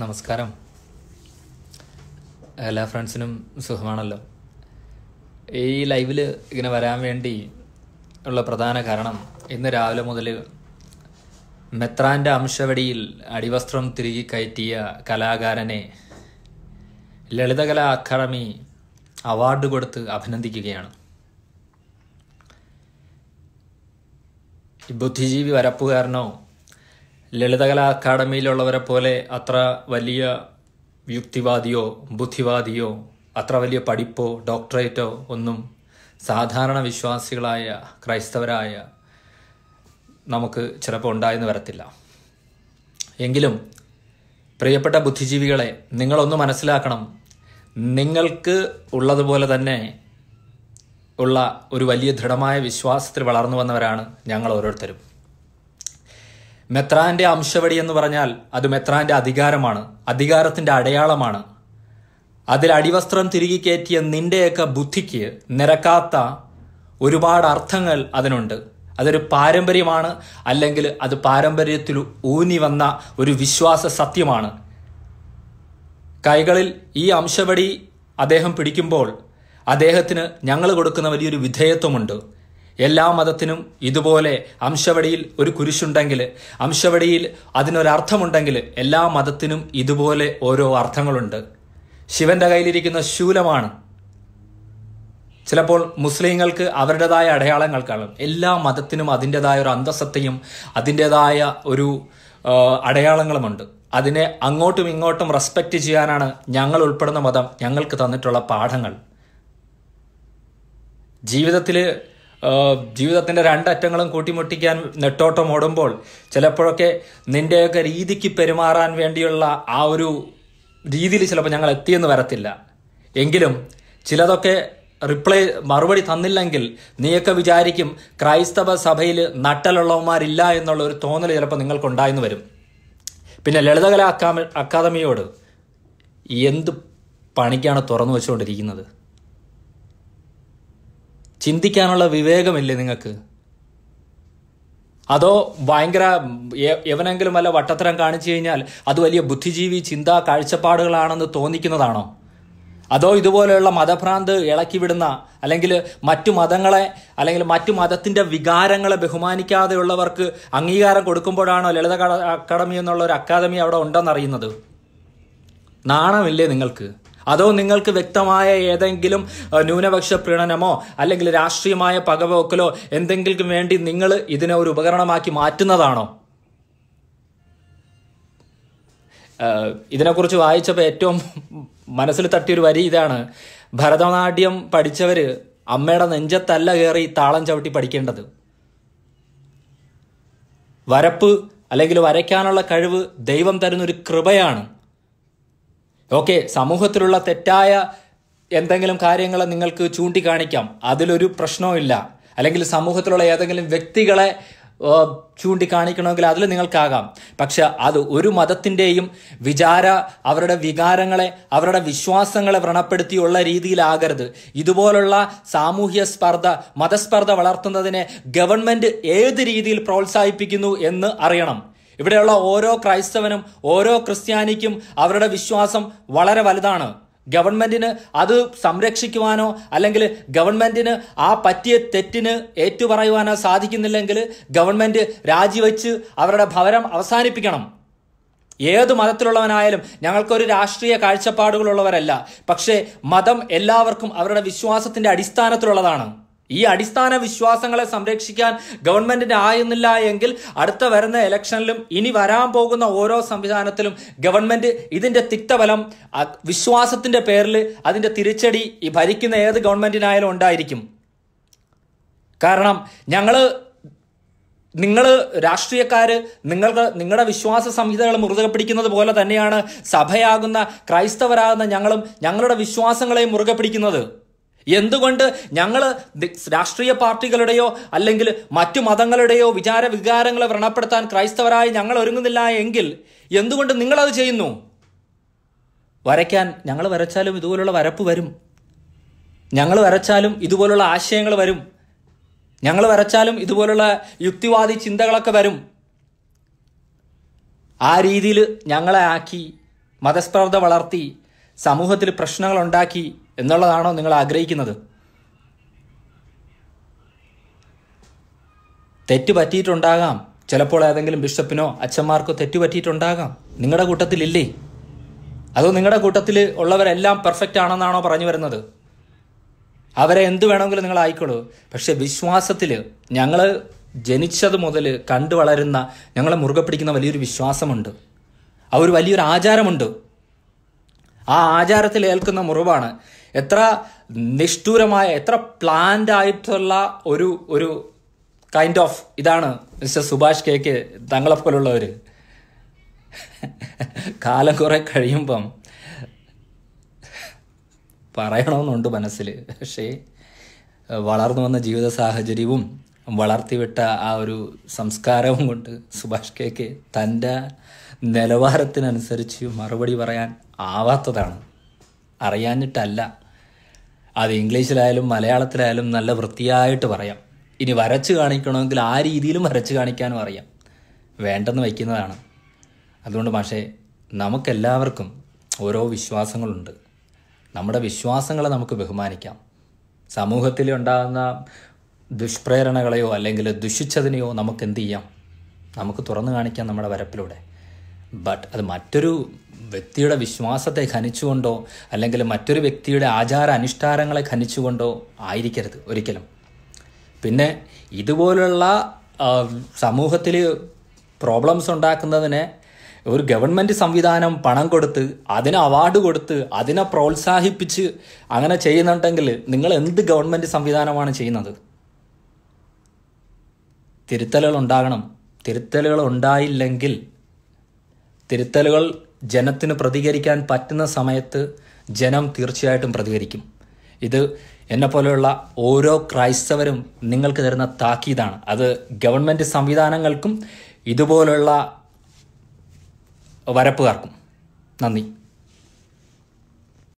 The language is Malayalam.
നമസ്കാരം എല്ലാ ഫ്രണ്ട്സിനും സുഖമാണല്ലോ ഈ ലൈവിൽ ഇങ്ങനെ വരാൻ വേണ്ടി ഉള്ള പ്രധാന കാരണം ഇന്ന് രാവിലെ മുതൽ മെത്രാൻ്റെ അംശവടിയിൽ അടിവസ്ത്രം തിരികെ കയറ്റിയ കലാകാരനെ ലളിതകലാ അക്കാദമി അവാർഡ് കൊടുത്ത് അഭിനന്ദിക്കുകയാണ് ബുദ്ധിജീവി വരപ്പുകാരനോ ലളിതകലാ അക്കാദമിയിലുള്ളവരെ പോലെ അത്ര വലിയ യുക്തിവാദിയോ ബുദ്ധിവാദിയോ അത്ര വലിയ പഠിപ്പോ ഡോക്ടറേറ്റോ ഒന്നും സാധാരണ വിശ്വാസികളായ ക്രൈസ്തവരായ നമുക്ക് ചിലപ്പോൾ ഉണ്ടായെന്ന് വരത്തില്ല എങ്കിലും പ്രിയപ്പെട്ട ബുദ്ധിജീവികളെ നിങ്ങളൊന്ന് മനസ്സിലാക്കണം നിങ്ങൾക്ക് ഉള്ളതുപോലെ തന്നെ ഉള്ള ഒരു വലിയ ദൃഢമായ വിശ്വാസത്തിൽ വളർന്നു വന്നവരാണ് ഞങ്ങൾ ഓരോരുത്തരും മെത്രാന്റെ അംശവടി എന്ന് പറഞ്ഞാൽ അത് മെത്രാന്റെ അധികാരമാണ് അധികാരത്തിന്റെ അടയാളമാണ് അതിൽ അടിവസ്ത്രം തിരികെ കയറ്റിയ നിന്റെയൊക്കെ ബുദ്ധിക്ക് നിരക്കാത്ത ഒരുപാട് അർത്ഥങ്ങൾ അതിനുണ്ട് അതൊരു പാരമ്പര്യമാണ് അല്ലെങ്കിൽ അത് പാരമ്പര്യത്തിൽ ഊന്നി വന്ന ഒരു വിശ്വാസ സത്യമാണ് കൈകളിൽ ഈ അംശവടി അദ്ദേഹം പിടിക്കുമ്പോൾ അദ്ദേഹത്തിന് ഞങ്ങൾ കൊടുക്കുന്ന വലിയൊരു വിധേയത്വമുണ്ട് എല്ലാ മതത്തിനും ഇതുപോലെ അംശവടിയിൽ ഒരു കുരിശുണ്ടെങ്കിൽ അംശവടിയിൽ അതിനൊരർത്ഥമുണ്ടെങ്കിൽ എല്ലാ മതത്തിനും ഇതുപോലെ ഓരോ അർത്ഥങ്ങളുണ്ട് ശിവന്റെ കയ്യിലിരിക്കുന്ന ശൂലമാണ് ചിലപ്പോൾ മുസ്ലിങ്ങൾക്ക് അവരുടേതായ അടയാളങ്ങൾ കാണും എല്ലാ മതത്തിനും അതിൻ്റെതായ ഒരു അന്തസ്സത്തെയും അതിൻ്റെതായ ഒരു അടയാളങ്ങളുമുണ്ട് അതിനെ അങ്ങോട്ടും ഇങ്ങോട്ടും റെസ്പെക്റ്റ് ചെയ്യാനാണ് ഞങ്ങൾ ഉൾപ്പെടുന്ന മതം ഞങ്ങൾക്ക് തന്നിട്ടുള്ള പാഠങ്ങൾ ജീവിതത്തിൽ ജീവിതത്തിൻ്റെ രണ്ടറ്റങ്ങളും കൂട്ടിമുട്ടിക്കാൻ നെട്ടോട്ടം ഓടുമ്പോൾ ചിലപ്പോഴൊക്കെ നിൻ്റെയൊക്കെ രീതിക്ക് പെരുമാറാൻ വേണ്ടിയുള്ള ആ ഒരു രീതിയിൽ ചിലപ്പോൾ ഞങ്ങൾ എത്തിയെന്ന് വരത്തില്ല എങ്കിലും ചിലതൊക്കെ റിപ്ലൈ മറുപടി തന്നില്ലെങ്കിൽ നീയൊക്കെ വിചാരിക്കും ക്രൈസ്തവ സഭയിൽ നട്ടലുള്ളവന്മാരില്ല എന്നുള്ള ഒരു തോന്നൽ ചിലപ്പോൾ നിങ്ങൾക്കുണ്ടായെന്ന് വരും പിന്നെ ലളിതകല അക്കാമ അക്കാദമിയോട് എന്ത് പണിക്കാണ് തുറന്നു വെച്ചുകൊണ്ടിരിക്കുന്നത് ചിന്തിക്കാനുള്ള വിവേകമില്ലേ നിങ്ങൾക്ക് അതോ ഭയങ്കര എവനെങ്കിലും വല്ല വട്ടത്തരം കാണിച്ചു കഴിഞ്ഞാൽ അത് വലിയ ബുദ്ധിജീവി ചിന്താ കാഴ്ചപ്പാടുകളാണെന്ന് തോന്നിക്കുന്നതാണോ അതോ ഇതുപോലെയുള്ള മതഭ്രാന്ത് ഇളക്കിവിടുന്ന അല്ലെങ്കിൽ മറ്റു മതങ്ങളെ അല്ലെങ്കിൽ മറ്റു മതത്തിൻ്റെ വികാരങ്ങളെ ബഹുമാനിക്കാതെയുള്ളവർക്ക് അംഗീകാരം കൊടുക്കുമ്പോഴാണോ ലളിത അക്കാദമി എന്നുള്ള ഒരു അക്കാദമി അവിടെ ഉണ്ടെന്നറിയുന്നത് നാണമില്ലേ നിങ്ങൾക്ക് അതോ നിങ്ങൾക്ക് വ്യക്തമായ ഏതെങ്കിലും ന്യൂനപക്ഷ പ്രീണനമോ അല്ലെങ്കിൽ രാഷ്ട്രീയമായ പകവോക്കലോ എന്തെങ്കിലും വേണ്ടി നിങ്ങൾ ഇതിനെ ഒരു ഉപകരണമാക്കി മാറ്റുന്നതാണോ ഇതിനെക്കുറിച്ച് വായിച്ചപ്പോൾ ഏറ്റവും മനസ്സിൽ തട്ടിയൊരു വരി ഇതാണ് ഭരതനാട്യം പഠിച്ചവർ അമ്മയുടെ നെഞ്ചത്തല്ല കയറി താളം ചവിട്ടി പഠിക്കേണ്ടത് വരപ്പ് അല്ലെങ്കിൽ വരയ്ക്കാനുള്ള കഴിവ് ദൈവം തരുന്നൊരു കൃപയാണ് ഓക്കെ സമൂഹത്തിലുള്ള തെറ്റായ എന്തെങ്കിലും കാര്യങ്ങൾ നിങ്ങൾക്ക് ചൂണ്ടിക്കാണിക്കാം അതിലൊരു പ്രശ്നവുമില്ല അല്ലെങ്കിൽ സമൂഹത്തിലുള്ള ഏതെങ്കിലും വ്യക്തികളെ ചൂണ്ടിക്കാണിക്കണമെങ്കിൽ അതിൽ നിങ്ങൾക്കാകാം പക്ഷെ അത് ഒരു മതത്തിൻ്റെയും വിചാര അവരുടെ വികാരങ്ങളെ അവരുടെ വിശ്വാസങ്ങളെ വ്രണപ്പെടുത്തിയുള്ള രീതിയിലാകരുത് ഇതുപോലുള്ള സാമൂഹ്യ സ്പർദ്ധ മതസ്പർദ്ധ വളർത്തുന്നതിനെ ഗവൺമെൻറ് ഏത് രീതിയിൽ പ്രോത്സാഹിപ്പിക്കുന്നു എന്ന് അറിയണം ഇവിടെയുള്ള ഓരോ ക്രൈസ്തവനും ഓരോ ക്രിസ്ത്യാനിക്കും അവരുടെ വിശ്വാസം വളരെ വലുതാണ് ഗവൺമെന്റിന് അത് സംരക്ഷിക്കുവാനോ അല്ലെങ്കിൽ ഗവൺമെന്റിന് ആ പറ്റിയ തെറ്റിന് ഏറ്റുപറയുവാനോ സാധിക്കുന്നില്ലെങ്കിൽ ഗവൺമെന്റ് രാജിവെച്ച് അവരുടെ ഭവനം അവസാനിപ്പിക്കണം ഏത് മതത്തിലുള്ളവനായാലും ഞങ്ങൾക്കൊരു രാഷ്ട്രീയ കാഴ്ചപ്പാടുകളുള്ളവരല്ല പക്ഷേ മതം എല്ലാവർക്കും അവരുടെ വിശ്വാസത്തിന്റെ അടിസ്ഥാനത്തിലുള്ളതാണ് ഈ അടിസ്ഥാന വിശ്വാസങ്ങളെ സംരക്ഷിക്കാൻ ഗവൺമെന്റിന് ആയുന്നില്ല എങ്കിൽ അടുത്ത വരുന്ന ഇലക്ഷനിലും ഇനി വരാൻ പോകുന്ന ഓരോ സംവിധാനത്തിലും ഗവൺമെന്റ് ഇതിന്റെ തിക്തബലം വിശ്വാസത്തിന്റെ പേരിൽ അതിന്റെ തിരിച്ചടി ഈ ഭരിക്കുന്ന ഏത് ഗവൺമെന്റിനായാലും ഉണ്ടായിരിക്കും കാരണം ഞങ്ങൾ നിങ്ങൾ രാഷ്ട്രീയക്കാർ നിങ്ങൾക്ക് നിങ്ങളുടെ വിശ്വാസ സംഹിതകൾ മുറുകെ പിടിക്കുന്നത് പോലെ തന്നെയാണ് സഭയാകുന്ന ക്രൈസ്തവരാകുന്ന ഞങ്ങളും ഞങ്ങളുടെ വിശ്വാസങ്ങളെയും മുറുകെ പിടിക്കുന്നത് എന്തുകൊണ്ട് ഞങ്ങൾ രാഷ്ട്രീയ പാർട്ടികളുടെയോ അല്ലെങ്കിൽ മറ്റു മതങ്ങളുടെയോ വിചാര വികാരങ്ങളെ വ്രണപ്പെടുത്താൻ ക്രൈസ്തവരായി ഞങ്ങൾ ഒരുങ്ങുന്നില്ല എങ്കിൽ എന്തുകൊണ്ട് നിങ്ങളത് ചെയ്യുന്നു വരയ്ക്കാൻ ഞങ്ങൾ വരച്ചാലും ഇതുപോലുള്ള വരപ്പ് വരും ഞങ്ങൾ വരച്ചാലും ഇതുപോലുള്ള ആശയങ്ങൾ വരും ഞങ്ങൾ വരച്ചാലും ഇതുപോലുള്ള യുക്തിവാദി ചിന്തകളൊക്കെ വരും ആ രീതിയിൽ ഞങ്ങളെ ആക്കി മതസ്പർദ്ധ വളർത്തി സമൂഹത്തിൽ പ്രശ്നങ്ങൾ ഉണ്ടാക്കി എന്നുള്ളതാണോ നിങ്ങൾ ആഗ്രഹിക്കുന്നത് തെറ്റ് പറ്റിയിട്ടുണ്ടാകാം ചിലപ്പോൾ ഏതെങ്കിലും ബിഷപ്പിനോ അച്ഛന്മാർക്കോ തെറ്റ് പറ്റിയിട്ടുണ്ടാകാം നിങ്ങളുടെ കൂട്ടത്തിലില്ലേ അതോ നിങ്ങളുടെ കൂട്ടത്തിൽ ഉള്ളവരെല്ലാം പെർഫെക്റ്റ് ആണെന്നാണോ പറഞ്ഞു വരുന്നത് അവരെ എന്ത് വേണമെങ്കിലും നിങ്ങൾ ആയിക്കോളൂ പക്ഷെ വിശ്വാസത്തിൽ ഞങ്ങൾ ജനിച്ചത് മുതൽ കണ്ടു വളരുന്ന ഞങ്ങളെ മുറുകെ പിടിക്കുന്ന വലിയൊരു വിശ്വാസമുണ്ട് ആ ഒരു വലിയൊരു ആചാരമുണ്ട് ആ ആചാരത്തിൽ ഏൽക്കുന്ന മുറിവാണ് എത്ര നിഷ്ഠൂരമായ എത്ര പ്ലാൻഡ് ആയിട്ടുള്ള ഒരു ഒരു കൈൻഡ് ഓഫ് ഇതാണ് മിസ്റ്റർ സുഭാഷ് കേക്ക് തങ്ങളെപ്പോലുള്ളവർ കാലം കുറെ കഴിയുമ്പം പറയണമെന്നുണ്ട് മനസ്സിൽ പക്ഷേ വളർന്നു വന്ന ജീവിത സാഹചര്യവും വളർത്തിവിട്ട ആ ഒരു സംസ്കാരവും കൊണ്ട് സുഭാഷ് കേക്ക് തൻ്റെ നിലവാരത്തിനനുസരിച്ച് മറുപടി പറയാൻ ആവാത്തതാണ് അറിയാഞ്ഞിട്ടല്ല അത് ഇംഗ്ലീഷിലായാലും മലയാളത്തിലായാലും നല്ല വൃത്തിയായിട്ട് പറയാം ഇനി വരച്ച് കാണിക്കണമെങ്കിൽ ആ രീതിയിലും വരച്ച് കാണിക്കാനും അറിയാം വേണ്ടെന്ന് വയ്ക്കുന്നതാണ് അതുകൊണ്ട് പക്ഷേ നമുക്കെല്ലാവർക്കും ഓരോ വിശ്വാസങ്ങളുണ്ട് നമ്മുടെ വിശ്വാസങ്ങളെ നമുക്ക് ബഹുമാനിക്കാം സമൂഹത്തിൽ ഉണ്ടാകുന്ന ദുഷ്പ്രേരണകളെയോ അല്ലെങ്കിൽ ദുഷിച്ചതിനെയോ നമുക്ക് എന്ത് ചെയ്യാം നമുക്ക് തുറന്നു കാണിക്കാം നമ്മുടെ വരപ്പിലൂടെ ബട്ട് അത് മറ്റൊരു വ്യക്തിയുടെ വിശ്വാസത്തെ ഖനിച്ചുകൊണ്ടോ അല്ലെങ്കിൽ മറ്റൊരു വ്യക്തിയുടെ ആചാര അനുഷ്ഠാനങ്ങളെ ഖനിച്ചുകൊണ്ടോ ആയിരിക്കരുത് ഒരിക്കലും പിന്നെ ഇതുപോലുള്ള സമൂഹത്തിൽ പ്രോബ്ലംസ് ഉണ്ടാക്കുന്നതിന് ഒരു ഗവൺമെൻറ് സംവിധാനം പണം കൊടുത്ത് അതിന് അവാർഡ് കൊടുത്ത് അതിനെ പ്രോത്സാഹിപ്പിച്ച് അങ്ങനെ ചെയ്യുന്നുണ്ടെങ്കിൽ നിങ്ങൾ എന്ത് ഗവൺമെൻറ് സംവിധാനമാണ് ചെയ്യുന്നത് തിരുത്തലുകൾ ഉണ്ടാകണം തിരുത്തലുകൾ ഉണ്ടായില്ലെങ്കിൽ തിരുത്തലുകൾ ജനത്തിന് പ്രതികരിക്കാൻ പറ്റുന്ന സമയത്ത് ജനം തീർച്ചയായിട്ടും പ്രതികരിക്കും ഇത് പോലെയുള്ള ഓരോ ക്രൈസ്തവരും നിങ്ങൾക്ക് തരുന്ന താക്കീതാണ് അത് ഗവൺമെൻറ് സംവിധാനങ്ങൾക്കും ഇതുപോലുള്ള വരപ്പുകാർക്കും നന്ദി